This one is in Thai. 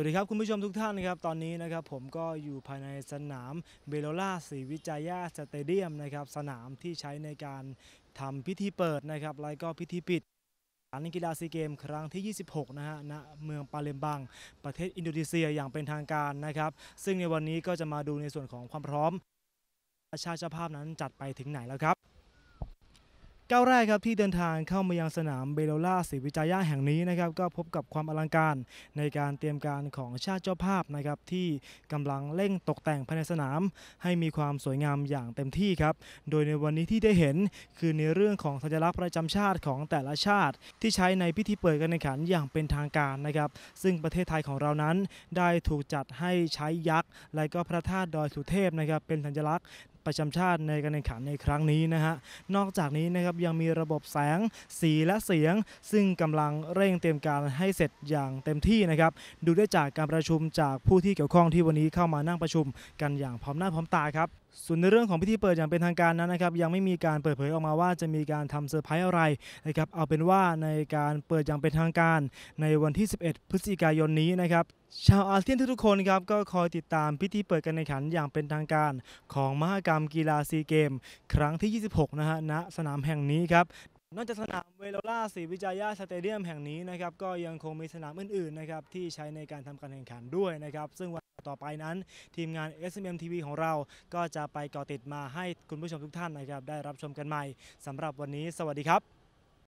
วัสดีครับคุณผู้ชมทุกท่านนะครับตอนนี้นะครับ ผมก็อยู่ภายในสนามเบโลล่าศรีวิจัยาสเตเดียมนะครับ สนามที่ใช้ในการทำพิธีเปิดนะครับและก็พิธีปิดการกีฬาซีเกม ครั้งที่ 26 นะฮะณเมืองปาเลมบัง ประเทศอินโดนีเซียอย่างเป็นทางการนะครับ ซึ่งในวันนี้ก็จะมาดูในส่วนของความพร้อมชาติเจ้าภาพนั้นจัดไปถึงไหนแล้วครับก้าวแรกครับที่เดินทางเข้ามายังสนามเบโลล่าศิวิจัยาแห่งนี้นะครับก็พบกับความอลังการในการเตรียมการของชาติเจ้าภาพนะครับที่กำลังเร่งตกแต่งภายในสนามให้มีความสวยงามอย่างเต็มที่ครับ โดยในวันนี้ที่ได้เห็นคือในเรื่องของสัญลักษณ์ประจำชาติของแต่ละชาติ ที่ใช้ในพิธีเปิดการแข่งขันอย่างเป็นทางการนะครับซึ่งประเทศไทยของเรานั้น ได้ถูกจัดให้ใช้ยักษ์และก็พระธาตุดอยสุเทพนะครับเป็นสัญลักษณ์ประจำชาติในการแข่งขันในครั้งนี้นะฮะ นอกจากนี้นะครับยังมีระบบแสง สีและเสียง ซึ่งกำลังเร่งเตรียมการให้เสร็จอย่างเต็มที่นะครับดูได้จากการประชุมจากผู้ที่เกี่ยวข้องที่วันนี้เข้ามานั่งประชุม กันอย่างพร้อมหน้าพร้อมตาครับส่วนในเรื่องของพิธีเปิดอย่างเป็นทางการนั้นนะครับยังไม่มีการเปิดเผยออกมาว่าจะมีการทำเซอร์ไพรส์อะไรนะครับเอาเป็นว่าในการเปิดอย่างเป็นทางการในวันที่ 11 พฤศจิกายนนี้นะครับชาวอาเซียนทุกๆคนครับก็คอยติดตามพิธีเปิดการแข่งขันอย่างเป็นทางการของมหกรรมกีฬาซีเกมครั้งที่ 26นะฮะณสนามแห่งนี้ครับนอกจากสนามเวโรล่าสีวิจัยาสเตเดียมแห่งนี้นะครับก็ยังคงมีสนามอื่นๆนะครับที่ใช้ในการทำการแข่งขันด้วยนะครับซึ่งวันต่อไปนั้น ทีมงาน SMM TV ของเราก็จะไปเกาะติดมาให้คุณผู้ชมทุกท่านนะครับได้รับชมกันใหม่สำหรับวันนี้ สวัสดีครับ